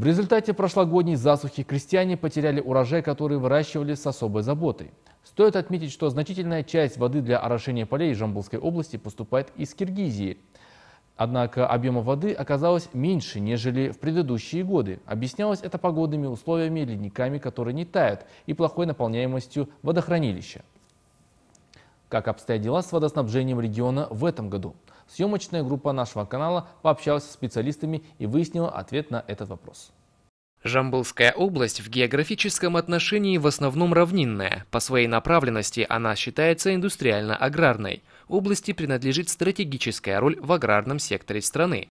В результате прошлогодней засухи крестьяне потеряли урожай, который выращивали с особой заботой. Стоит отметить, что значительная часть воды для орошения полей Жамбулской области поступает из Киргизии. Однако объема воды оказалось меньше, нежели в предыдущие годы. Объяснялось это погодными условиями, ледниками, которые не тают, и плохой наполняемостью водохранилища. Как обстоят дела с водоснабжением региона в этом году? съемочная группа нашего канала пообщалась с специалистами и выяснила ответ на этот вопрос. Жамбылская область в географическом отношении в основном равнинная. По своей направленности она считается индустриально-аграрной. Области принадлежит стратегическая роль в аграрном секторе страны.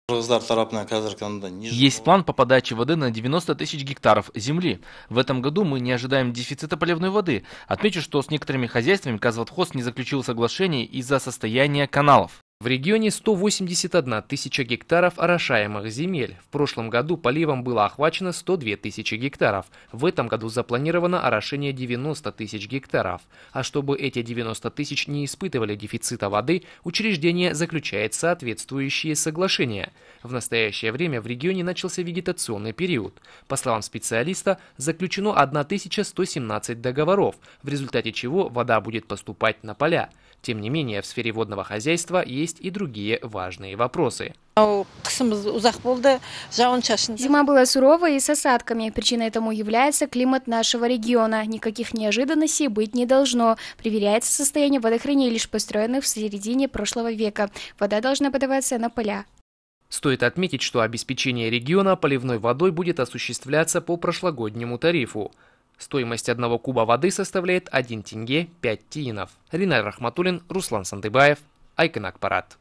Есть план по подаче воды на 90 тысяч гектаров земли. В этом году мы не ожидаем дефицита поливной воды. Отмечу, что с некоторыми хозяйствами Казватхоз не заключил соглашений из-за состояния каналов. В регионе 181 тысяча гектаров орошаемых земель. В прошлом году поливом было охвачено 102 тысячи гектаров. В этом году запланировано орошение 90 тысяч гектаров. А чтобы эти 90 тысяч не испытывали дефицита воды, учреждение заключает соответствующие соглашения. В настоящее время в регионе начался вегетационный период. По словам специалиста, заключено 1117 договоров, в результате чего вода будет поступать на поля. Тем не менее, в сфере водного хозяйства есть есть и другие важные вопросы. Зима была суровой и с осадками. Причиной этому является климат нашего региона. Никаких неожиданностей быть не должно. Проверяется состояние водохранилищ, построенных в середине прошлого века. Вода должна подаваться на поля. Стоит отметить, что обеспечение региона поливной водой будет осуществляться по прошлогоднему тарифу. Стоимость одного куба воды составляет 1 тенге 5 тиинов. Ринар Рахматулин, Руслан Сандыбаев, Ai când a apărat.